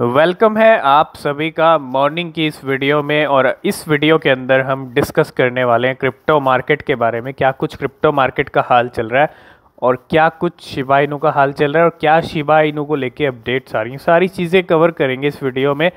welcome है आप सभी का मॉर्निंग की इस वीडियो में और इस वीडियो के अंदर हम डिस्कस करने वाले हैं क्रिप्टो मार्केट के बारे में क्या कुछ क्रिप्टो मार्केट का हाल चल रहा है और क्या कुछ शिबा इनू का हाल चल रहा है और क्या शिबा इनू को लेके अपडेट्स आ रही हैं सारी चीज़ें कवर करेंगे इस वीडियो में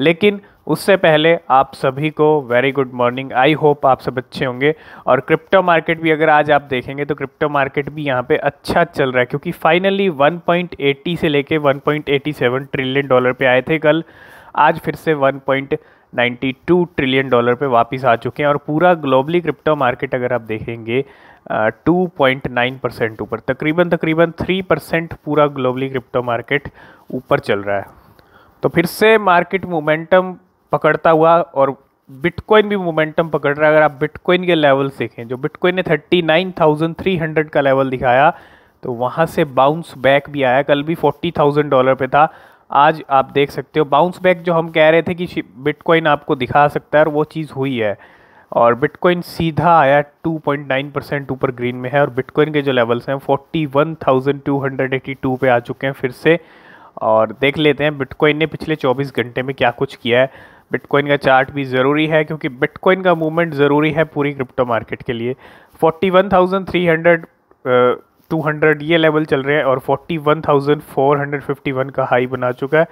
लेकिन उससे पहले आप सभी को very good morning I hope आप सब अच्छे होंगे और क्रिप्टो मार्केट भी अगर आज आप देखेंगे तो क्रिप्टो मार्केट भी यहाँ पे अच्छा चल रहा है क्योंकि फाइनली 1.80 से लेके 1.87 ट्रिलियन डॉलर पे आए थे कल आज फिर से 1.92 ट्रिलियन डॉलर पे वापस आ चुके हैं और पूरा ग्लोबली क्रिप्टो मार्केट अगर आप देखेंगे टू पॉइंट नाइन परसेंट ऊपर तकरीबन तकरीबन थ्री परसेंट पूरा ग्लोबली क्रिप्टो मार्केट ऊपर चल रहा है तो फिर से मार्केट मोमेंटम पकड़ता हुआ और बिटकॉइन भी मोमेंटम पकड़ रहा है अगर आप बिटकॉइन के लेवल देखें जो बिटकॉइन ने 39,300 का लेवल दिखाया तो वहाँ से बाउंस बैक भी आया कल भी 40,000 डॉलर पे था आज आप देख सकते हो बाउंस बैक जो हम कह रहे थे कि बिटकॉइन आपको दिखा सकता है और वो चीज़ हुई है और बिटकॉइन सीधा आया 2.9 परसेंट ऊपर ग्रीन में है और बिटकॉइन के जो लेवल्स हैं 41,282 पे आ चुके हैं फिर से और देख लेते हैं बिटकॉइन ने पिछले 24 घंटे में क्या कुछ किया है बिटकॉइन का चार्ट भी ज़रूरी है क्योंकि बिटकॉइन का मूवमेंट ज़रूरी है पूरी क्रिप्टो मार्केट के लिए 41,300 200 ये लेवल चल रहे हैं और 41,451 का हाई बना चुका है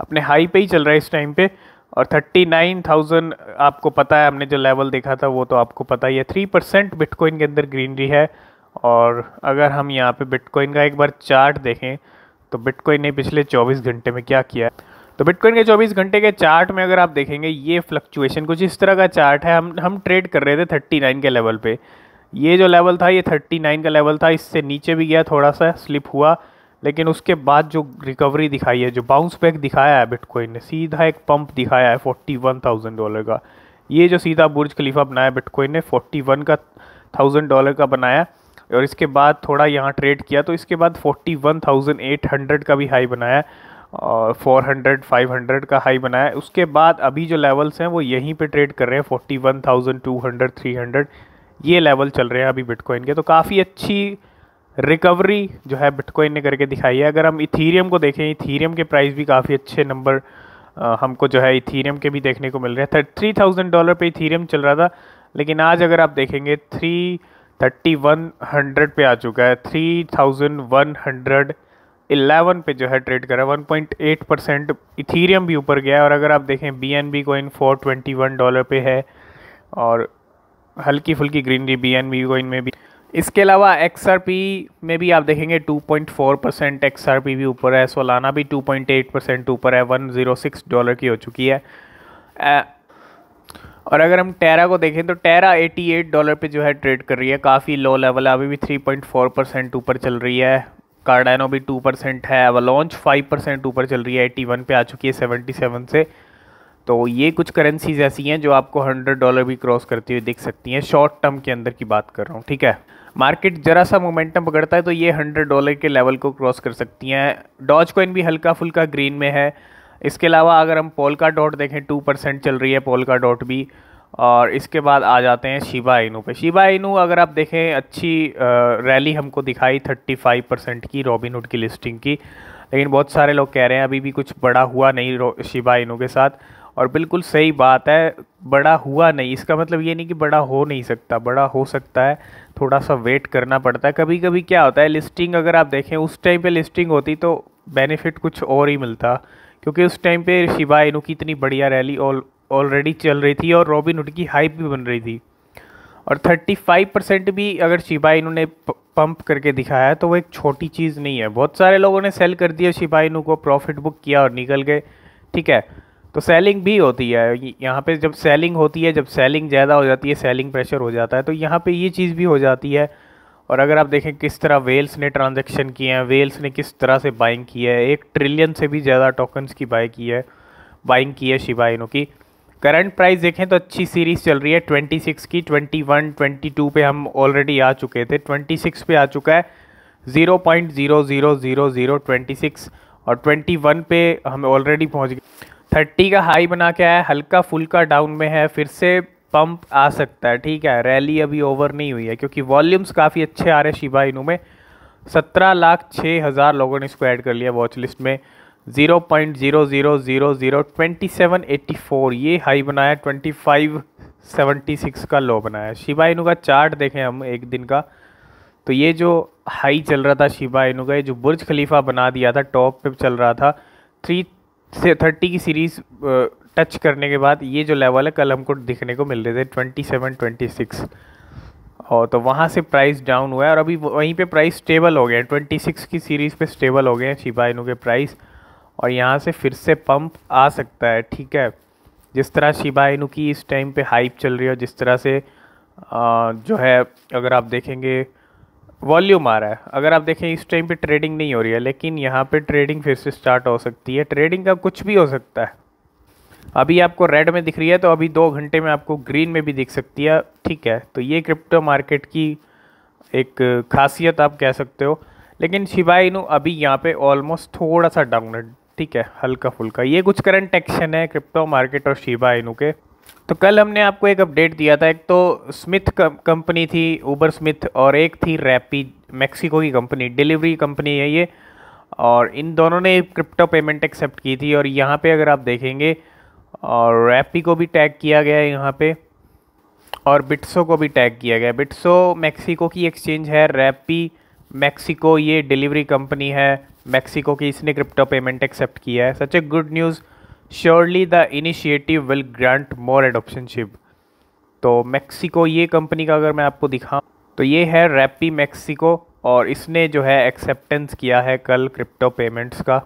अपने हाई पे ही चल रहा है इस टाइम पे और 39,000 आपको पता है हमने जो लेवल देखा था वो तो आपको पता ही है थ्री परसेंट बिटकॉइन के अंदर ग्रीनरी है और अगर हम यहाँ पर बिटकॉइन का एक बार चार्ट देखें तो बिटकॉइन ने पिछले 24 घंटे में क्या किया है तो बिटकॉइन के 24 घंटे के चार्ट में अगर आप देखेंगे ये फ्लक्चुएशन कुछ इस तरह का चार्ट है हम हम ट्रेड कर रहे थे 39 के लेवल पे ये जो लेवल था ये 39 का लेवल था इससे नीचे भी गया थोड़ा सा स्लिप हुआ लेकिन उसके बाद जो रिकवरी दिखाई है जो बाउंस बैक दिखाया है बिटकॉइन ने सीधा एक पंप दिखाया है फोर्टी वन थाउजेंड डॉलर का ये जो सीधा बुर्ज खलीफा बनाया बिटकॉइन ने फोर्टी वन का थाउजेंड डॉलर का बनाया और इसके बाद थोड़ा यहाँ ट्रेड किया तो इसके बाद forty one thousand eight hundred का भी हाई बनाया फोर हंड्रेड फाइव हंड्रेड का हाई बनाया उसके बाद अभी जो लेवल्स हैं वो यहीं पे ट्रेड कर रहे हैं forty one thousand two hundred three hundred ये लेवल चल रहे हैं अभी बिटकॉइन के तो काफ़ी अच्छी रिकवरी जो है बिटकॉइन ने करके दिखाई है अगर हम इथीरियम को देखें इथीरियम के प्राइस भी काफ़ी अच्छे नंबर हमको जो है इथीरियम के भी देखने को मिल रहे हैं थ्री थाउजेंड डॉलर पर इथीरियम चल रहा था लेकिन आज अगर आप देखेंगे थ्री थर्टी वन हंड्रेड पे आ चुका है थ्री थाउजेंड वन हंड्रेड 11 पे जो है ट्रेड करा 1.8 परसेंट इथीरियम भी ऊपर गया और अगर आप देखें B N B coin four twenty one dollar पे है और हल्की फुल्की greenery B N B coin में भी इसके अलावा एक्स आर पी में भी आप देखेंगे 2.4 परसेंट एक्स आर पी भी ऊपर है सोलाना भी 2.8 परसेंट ऊपर है 106 डॉलर की हो चुकी है आ, और अगर हम टेरा को देखें तो टेरा 88 डॉलर पे जो है ट्रेड कर रही है काफ़ी लो लेवल है अभी भी 3.4 परसेंट ऊपर चल रही है कार्डानो भी टू परसेंट है अवलॉन्च फाइव परसेंट ऊपर चल रही है एट्टी वन पे आ चुकी है सेवेंटी सेवन से तो ये कुछ करेंसीज ऐसी हैं जो आपको हंड्रेड डॉलर भी क्रॉस करती हुई दिख सकती हैं शॉर्ट टर्म के अंदर की बात कर रहा हूँ ठीक है मार्केट जरा सा मोमेंटम पकड़ता है तो ये हंड्रेड डॉलर के लेवल को क्रॉस कर सकती हैं डॉज कॉइन भी हल्का फुल्का ग्रीन में है इसके अलावा अगर हम पोल का डॉट देखें टू परसेंट चल रही है पोल का डॉट भी और इसके बाद आ जाते हैं शिबा इनू पे शिबा इनू अगर आप देखें अच्छी रैली हमको दिखाई 35 परसेंट की रॉबिनहुड की लिस्टिंग की लेकिन बहुत सारे लोग कह रहे हैं अभी भी कुछ बड़ा हुआ नहीं शिबा इनू के साथ और बिल्कुल सही बात है बड़ा हुआ नहीं इसका मतलब ये नहीं कि बड़ा हो नहीं सकता बड़ा हो सकता है थोड़ा सा वेट करना पड़ता है कभी कभी क्या होता है लिस्टिंग अगर आप देखें उस टाइम पे लिस्टिंग होती तो बेनिफिट कुछ और ही मिलता क्योंकि उस टाइम पे शिबा इनू की इतनी बढ़िया रैली और ऑलरेडी चल रही थी और हुड की हाइप भी बन रही थी और 35 परसेंट भी अगर शिबा इन्होंने पंप करके दिखाया तो वो एक छोटी चीज़ नहीं है बहुत सारे लोगों ने सेल कर दिया शिबा इनू को प्रॉफिट बुक किया और निकल गए ठीक है तो सेलिंग भी होती है यहाँ पे जब सेलिंग होती है जब सेलिंग ज़्यादा हो जाती है सेलिंग प्रेशर हो जाता है तो यहाँ पे ये चीज़ भी हो जाती है और अगर आप देखें किस तरह वेल्स ने ट्रांजेक्शन किए हैं वेल्स ने किस तरह से बाइंग की है एक ट्रिलियन से भी ज़्यादा टोकन्स की बाई की है बाइंग की है शिबाइनों की करंट प्राइस देखें तो अच्छी सीरीज़ चल रही है 26 की 21, 22 पे हम ऑलरेडी आ चुके थे 26 पे आ चुका है सिक्स और 21 पे हम ऑलरेडी पहुंच गए 30 का हाई बना के आया हल्का फुल्का डाउन में है फिर से पंप आ सकता है ठीक है रैली अभी ओवर नहीं हुई है क्योंकि वॉल्यूम्स काफ़ी अच्छे आ रहे हैं शिबा इनू में सत्रह लाख छः हज़ार लोगों ने इसको ऐड कर लिया वॉच लिस्ट में zero point zero zero zero zero twenty seven eighty four ये हाई बनाया ट्वेंटी फाइव सेवेंटी सिक्स का लो बनाया शिबा इनू का चार्ट देखें हम एक दिन का तो ये जो हाई चल रहा था शिबा इनू का ये जो बुर्ज खलीफा बना दिया था टॉप पे चल रहा था थ्री से थर्टी की सीरीज़ टच करने के बाद ये जो लेवल है कल हमको दिखने को मिल रहे थे ट्वेंटी सेवन ट्वेंटी सिक्स और तो वहाँ से प्राइस डाउन हुआ है और अभी वहीं पे प्राइस स्टेबल हो गए हैं ट्वेंटी सिक्स की सीरीज़ पे स्टेबल हो गए हैं शिबा इनू के प्राइस और यहाँ से फिर से पंप आ सकता है ठीक है जिस तरह शिबा इनू की इस टाइम पे हाइप चल रही है जिस तरह से आ, जो है अगर आप देखेंगे वॉल्यूम आ रहा है अगर आप देखें इस टाइम पे ट्रेडिंग नहीं हो रही है लेकिन यहाँ पे ट्रेडिंग फिर से स्टार्ट हो सकती है ट्रेडिंग का कुछ भी हो सकता है अभी आपको रेड में दिख रही है तो अभी दो घंटे में आपको ग्रीन में भी दिख सकती है ठीक है तो ये क्रिप्टो मार्केट की एक खासियत आप कह सकते हो लेकिन शिबा इनू अभी यहाँ पर ऑलमोस्ट थोड़ा सा डाउन है ठीक है हल्का फुल्का ये कुछ करंट एक्शन है क्रिप्टो मार्केट और शिबा इनू के तो कल हमने आपको एक अपडेट दिया था एक तो स्मिथ कंपनी थी ऊबर स्मिथ और एक थी रैपी मैक्सिको की कंपनी डिलीवरी कंपनी है ये और इन दोनों ने क्रिप्टो पेमेंट एक्सेप्ट की थी और यहाँ पे अगर आप देखेंगे और रैपी को भी टैग किया गया है यहाँ पे और बिट्सो को भी टैग किया गया बिट्सो मैक्सिको की एक्सचेंज है रैपी मैक्सिको ये डिलीवरी कंपनी है मैक्सिको की इसने क्रिप्टो पेमेंट एक्सेप्ट किया है such a good news surely the initiative will grant more Shib तो मैक्सिको ये कंपनी का अगर मैं आपको दिखाऊँ तो ये है रैपी मैक्सिको और इसने जो है एक्सेप्टेंस किया है कल क्रिप्टो पेमेंट्स का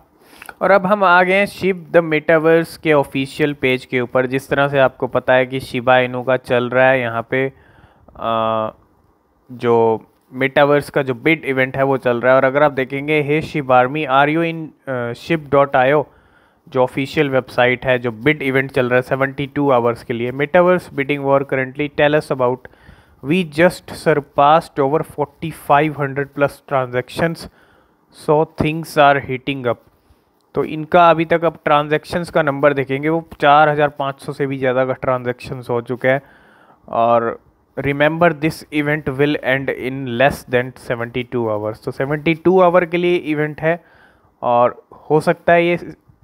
और अब हम आ गए हैं शिप द मेटावर्स के ऑफिशियल पेज के ऊपर जिस तरह से आपको पता है कि शिबा इनू का चल रहा है यहाँ पे आ, जो मेटावर्स का जो बिड इवेंट है वो चल रहा है और अगर आप देखेंगे hey Shib army are you in Shib dot io जो ऑफिशियल वेबसाइट है जो बिड इवेंट चल रहा है सेवेंटी टू आवर्स के लिए metaverse bidding war currently tells about we just surpassed over forty five hundred plus transactions so things are heating up तो इनका अभी तक अब ट्रांजेक्शन्स का नंबर देखेंगे वो चार हज़ार पाँच सौ से भी ज़्यादा का ट्रांजेक्शन्स हो चुके हैं और remember this event will end in less than 72 hours तो 72 आवर के लिए इवेंट है और हो सकता है ये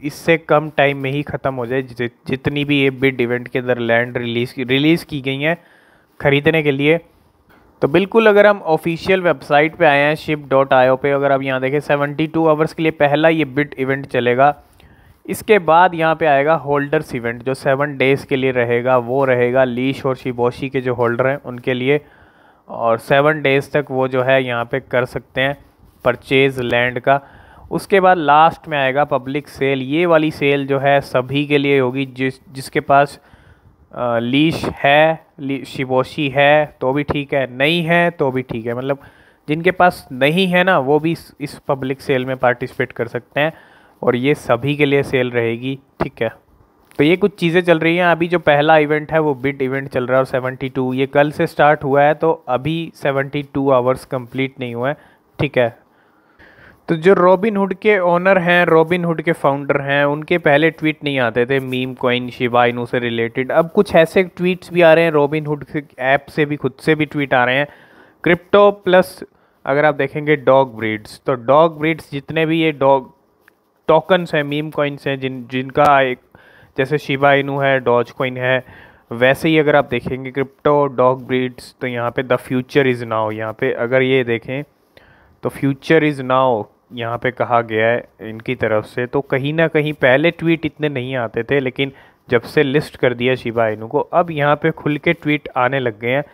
इससे कम टाइम में ही ख़त्म हो जाए जितनी भी ये बिड इवेंट के अंदर लैंड रिलीज रिलीज़ की गई हैं ख़रीदने के लिए तो बिल्कुल अगर हम ऑफिशियल वेबसाइट पे आए हैं शिप डॉट आई पे अगर आप यहाँ देखें 72 आवर्स के लिए पहला ये बिड इवेंट चलेगा इसके बाद यहाँ पे आएगा होल्डर्स इवेंट जो सेवन डेज़ के लिए रहेगा वो रहेगा लीश और शिबोशी के जो होल्डर हैं उनके लिए और सेवन डेज़ तक वो जो है यहाँ पे कर सकते हैं परचेज़ लैंड का उसके बाद लास्ट में आएगा पब्लिक सेल ये वाली सेल जो है सभी के लिए होगी जिस जिसके पास लीश है ली, शिबोशी है तो भी ठीक है नहीं है तो भी ठीक है मतलब जिनके पास नहीं है ना वो भी इस, इस पब्लिक सेल में पार्टिसिपेट कर सकते हैं और ये सभी के लिए सेल रहेगी ठीक है तो ये कुछ चीज़ें चल रही हैं अभी जो पहला इवेंट है वो बिट इवेंट चल रहा है और 72 ये कल से स्टार्ट हुआ है तो अभी 72 टू आवर्स कम्प्लीट नहीं हुआ है ठीक है तो जो रॉबिन हुड के ओनर हैं रॉबिन हुड के फाउंडर हैं उनके पहले ट्वीट नहीं आते थे मीम कॉइन शिवाइनू से रिलेटेड अब कुछ ऐसे ट्वीट्स भी आ रहे हैं रॉबिन हुड के ऐप से भी खुद से भी ट्वीट आ रहे हैं क्रिप्टो प्लस अगर आप देखेंगे डॉग ब्रीड्स तो डॉग ब्रीड्स जितने भी ये डॉग टोकन्स हैं मीम कॉइन्स हैं जिन जिनका एक जैसे शिबा इनू है डॉज कॉइन है वैसे ही अगर आप देखेंगे क्रिप्टो डॉग ब्रीड्स तो यहाँ पे द फ्यूचर इज़ नाउ यहाँ पे अगर ये देखें तो फ्यूचर इज़ नाउ यहाँ पे कहा गया है इनकी तरफ से तो कहीं ना कहीं पहले ट्वीट इतने नहीं आते थे लेकिन जब से लिस्ट कर दिया शिबा इनू को अब यहाँ पर खुल के ट्वीट आने लग गए हैं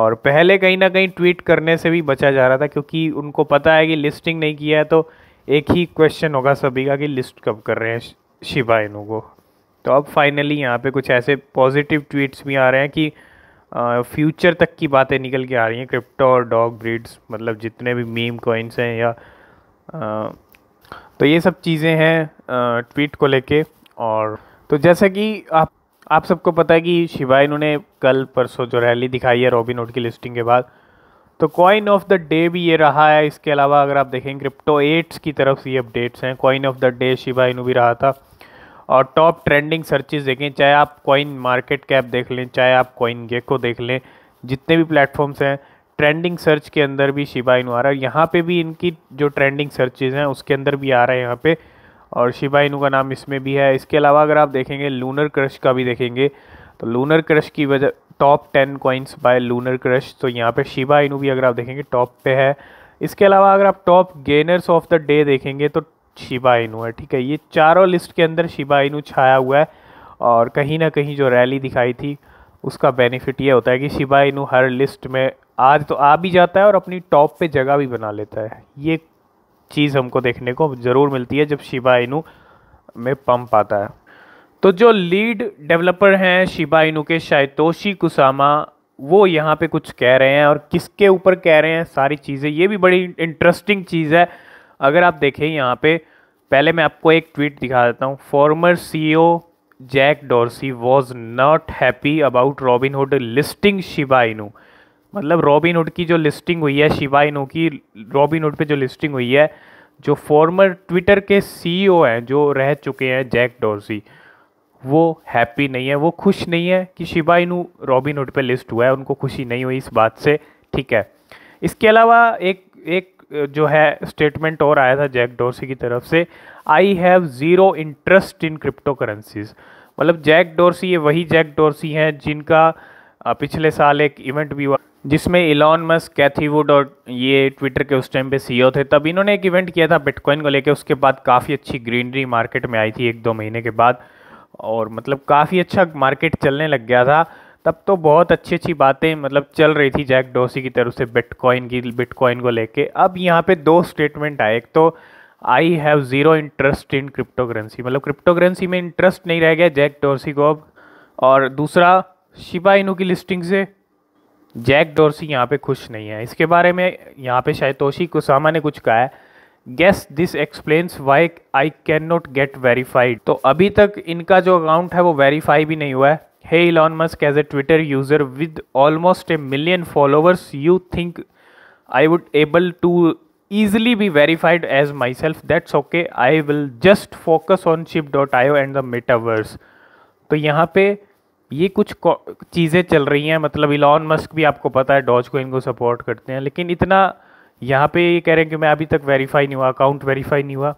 और पहले कहीं ना कहीं ट्वीट करने से भी बचा जा रहा था क्योंकि उनको पता है कि लिस्टिंग नहीं किया है तो एक ही क्वेश्चन होगा सभी का कि लिस्ट कब कर रहे हैं शिवा इनू को तो अब फाइनली यहाँ पे कुछ ऐसे पॉजिटिव ट्वीट्स भी आ रहे हैं कि फ्यूचर तक की बातें निकल के आ रही हैं क्रिप्टो और डॉग ब्रीड्स मतलब जितने भी मीम कॉइन्स हैं या आ, तो ये सब चीज़ें हैं ट्वीट को लेके और तो जैसा कि आप आप सबको पता है कि शिवा इन्होंने कल परसों जो रैली दिखाई है रॉबिन की लिस्टिंग के बाद तो कॉइन ऑफ द डे भी ये रहा है इसके अलावा अगर आप देखें क्रिप्टो एट्स की तरफ से ये अपडेट्स हैं coin of the day Shiba Inu भी रहा था और टॉप ट्रेंडिंग सर्चेज देखें चाहे आप कॉइन मार्केट कैप देख लें चाहे आप कॉइन गेको देख लें जितने भी प्लेटफॉर्म्स हैं ट्रेंडिंग सर्च के अंदर भी शिबा इनू आ रहा है यहाँ पर भी इनकी जो ट्रेंडिंग सर्चेज हैं उसके अंदर भी आ रहा है यहाँ पे और शिबा इनू का नाम इसमें भी है इसके अलावा अगर आप देखेंगे लूनर क्रश का भी देखेंगे तो लूनर क्रश की वजह top ten coins by lunar crash तो यहाँ पे शिबा इनू भी अगर आप देखेंगे टॉप पे है इसके अलावा अगर आप top gainers of the day देखेंगे तो शिबा इनू है ठीक है ये चारों लिस्ट के अंदर शिबा इनू छाया हुआ है और कहीं ना कहीं जो रैली दिखाई थी उसका बेनिफिट ये होता है कि शिबा इनू हर लिस्ट में आज तो आ भी जाता है और अपनी टॉप पर जगह भी बना लेता है ये चीज़ हमको देखने को ज़रूर मिलती है जब शिबा इनू में पंप आता है तो जो लीड डेवलपर हैं शिबा इनू के शायतोशी कुसामा वो यहाँ पे कुछ कह रहे हैं और किसके ऊपर कह रहे हैं सारी चीज़ें ये भी बड़ी इंटरेस्टिंग चीज़ है अगर आप देखें यहाँ पे पहले मैं आपको एक ट्वीट दिखा देता हूँ former CEO Jack Dorsey was not happy about Robinhood listing Shiba Inu मतलब रॉबिन हुड की जो लिस्टिंग हुई है शिबा इनू की रॉबिन हुड पर जो लिस्टिंग हुई है जो फॉर्मर ट्विटर के सी e हैं जो रह चुके हैं जैक डॉर्सी वो हैप्पी नहीं है वो खुश नहीं है कि शिबा इनू रॉबिन हुड पर लिस्ट हुआ है उनको खुशी नहीं हुई इस बात से ठीक है इसके अलावा एक एक जो है स्टेटमेंट और आया था जैक डोरसी की तरफ से I have zero interest in crypto currencies मतलब जैक डोरसी ये वही जैक डोरसी हैं जिनका पिछले साल एक इवेंट भी हुआ जिसमें इलॉन मस्क कैथीवुड और ये ट्विटर के उस टाइम पे सीईओ e थे तब इन्होंने एक इवेंट किया था बिटकॉइन को लेकर उसके बाद काफ़ी अच्छी ग्रीनरी मार्केट में आई थी एक दो महीने के बाद और मतलब काफ़ी अच्छा मार्केट चलने लग गया था तब तो बहुत अच्छी अच्छी बातें मतलब चल रही थी जैक डोसी की तरफ से बिटकॉइन की बिटकॉइन को लेके अब यहाँ पे दो स्टेटमेंट आए एक तो I have zero interest in crypto currency मतलब क्रिप्टो करेंसी में इंटरेस्ट नहीं रह गया जैक डोरसी को अब और दूसरा शिपा इनू की लिस्टिंग से जैक डोरसी यहाँ पे खुश नहीं है इसके बारे में यहाँ पे शायद तोशी कुसामा ने कुछ कहा है guess this explains why I can not get verified तो अभी तक इनका जो अकाउंट है वो वेरीफाई भी नहीं हुआ है hey Elon Musk as a Twitter user with almost a million followers you think I would able to be verified myself that's okay I will just focus on Shib dot I O and the metaverse तो यहाँ पे ये कुछ चीज़ें चल रही हैं मतलब इलॉन मस्क भी आपको पता है डॉज को इनको सपोर्ट करते हैं लेकिन इतना यहाँ पे ये कह रहे हैं कि मैं अभी तक वेरीफाई नहीं हुआ अकाउंट वेरीफाई नहीं हुआ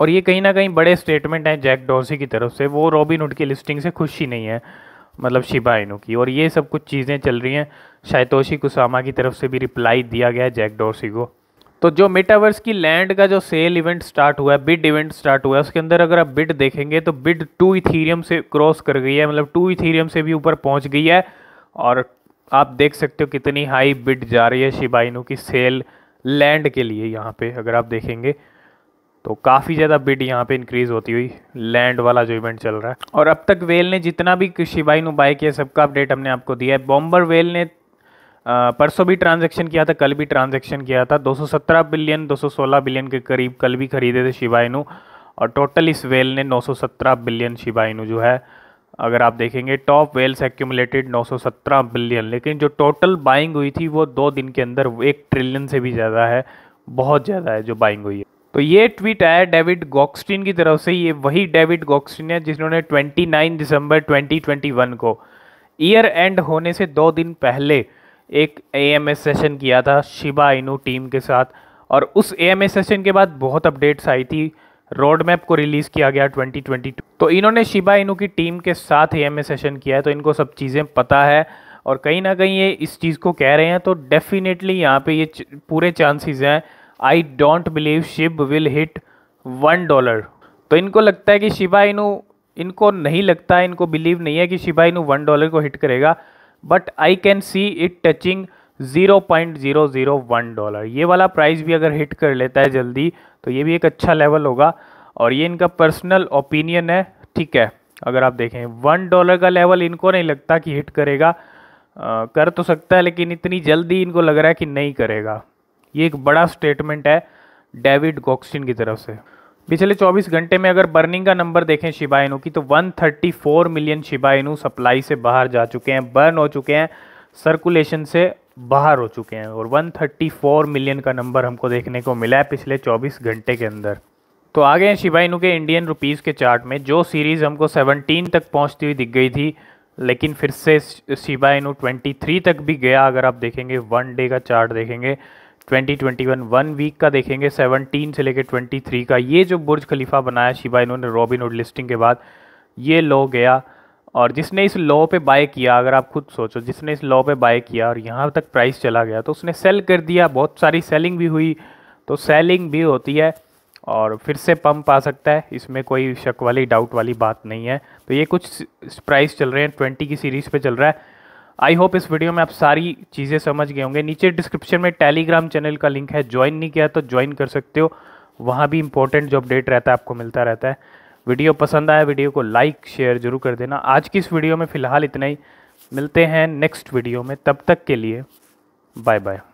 और ये कहीं ना कहीं बड़े स्टेटमेंट हैं जैक डॉर्सी की तरफ से वो रॉबिन हुड की लिस्टिंग से खुश ही नहीं है मतलब शिबा इनू की और ये सब कुछ चीज़ें चल रही हैं शायतोशी कुसामा की तरफ से भी रिप्लाई दिया गया है जैक डॉर्सी को तो जो मेटावर्स की लैंड का जो सेल इवेंट स्टार्ट हुआ है बिड इवेंट स्टार्ट हुआ है उसके अंदर अगर आप बिड देखेंगे तो बिड टू इथीरियम से क्रॉस कर गई है मतलब टू इथीरियम से भी ऊपर पहुंच गई है और आप देख सकते हो कितनी हाई बिड जा रही है शिबाइनू की सेल लैंड के लिए यहाँ पे अगर आप देखेंगे तो काफ़ी ज़्यादा बिड यहाँ पे इंक्रीज़ होती हुई लैंड वाला जो इवेंट चल रहा है और अब तक वेल ने जितना भी शिबाइनू बाय किया सबका अपडेट हमने आपको दिया है बॉम्बर वेल ने परसों भी ट्रांजेक्शन किया था कल भी ट्रांजेक्शन किया था दो बिलियन दो बिलियन के करीब कल भी खरीदे थे शिबाइनू और टोटल इस वेल ने 917 बिलियन शिबाइनू जो है अगर आप देखेंगे टॉप वेल्स एक्यूमुलेटेड 917 बिलियन लेकिन जो टोटल बाइंग हुई थी वो दो दिन के अंदर एक ट्रिलियन से भी ज़्यादा है बहुत ज़्यादा है जो बाइंग हुई है तो ये ट्वीट आया डेविड गॉक्सटिन की तरफ से ये वही डेविड गॉक्सटिन है जिन्होंने 29 दिसंबर 2021 को ईयर एंड होने से दो दिन पहले एक ए सेशन किया था शिबा इनू टीम के साथ और उस ए सेशन के बाद बहुत अपडेट्स आई थी रोड मैप को रिलीज़ किया गया 2022 तो इन्होंने शिबा इनू की टीम के साथ ए सेशन किया है तो इनको सब चीज़ें पता है और कहीं ना कहीं ये इस चीज़ को कह रहे हैं तो डेफिनेटली यहाँ पे ये पूरे चांसेस हैं I don't believe Shib will hit one dollar तो इनको लगता है कि शिबा इनू इनको नहीं लगता इनको बिलीव नहीं है कि शिबा इनू वन डॉलर को हिट करेगा but I can see it touching 0.001 dollar ये वाला प्राइस भी अगर हिट कर लेता है जल्दी तो ये भी एक अच्छा लेवल होगा और ये इनका पर्सनल ओपिनियन है ठीक है अगर आप देखें वन डॉलर का लेवल इनको नहीं लगता कि हिट करेगा आ, कर तो सकता है लेकिन इतनी जल्दी इनको लग रहा है कि नहीं करेगा ये एक बड़ा स्टेटमेंट है डेविड गॉक्सटिन की तरफ से पिछले 24 घंटे में अगर बर्निंग का नंबर देखें शिबाइनू की तो 134 मिलियन शिबाइनू सप्लाई से बाहर जा चुके हैं बर्न हो चुके हैं सर्कुलेशन से बाहर हो चुके हैं और 134 मिलियन का नंबर हमको देखने को मिला है पिछले 24 घंटे के अंदर तो आ गए हैं शिवाइनू के इंडियन रुपीज़ के चार्ट में जो सीरीज़ हमको 17 तक पहुंचती हुई दिख गई थी लेकिन फिर से शिबाइनू 23 तक भी गया अगर आप देखेंगे वन डे का चार्ट देखेंगे 2021 वन वीक का देखेंगे 17 से लेकर 23 का ये जो बुर्ज खलीफा बनाया शिवाइनू ने रॉबिन लिस्टिंग के बाद ये लो गया और जिसने इस लो पे बाय किया अगर आप खुद सोचो जिसने इस लो पे बाय किया और यहाँ तक प्राइस चला गया तो उसने सेल कर दिया बहुत सारी सेलिंग भी हुई तो सेलिंग भी होती है और फिर से पंप आ सकता है इसमें कोई शक वाली डाउट वाली बात नहीं है तो ये कुछ प्राइस चल रहे हैं ट्वेंटी की सीरीज़ पर चल रहा है आई होप इस वीडियो में आप सारी चीज़ें समझ गए होंगे नीचे डिस्क्रिप्शन में टेलीग्राम चैनल का लिंक है ज्वाइन नहीं किया तो ज्वाइन कर सकते हो वहाँ भी इंपॉर्टेंट जो अपडेट रहता है आपको मिलता रहता है वीडियो पसंद आया वीडियो को लाइक शेयर जरूर कर देना आज की इस वीडियो में फ़िलहाल इतना ही मिलते हैं नेक्स्ट वीडियो में तब तक के लिए बाय बाय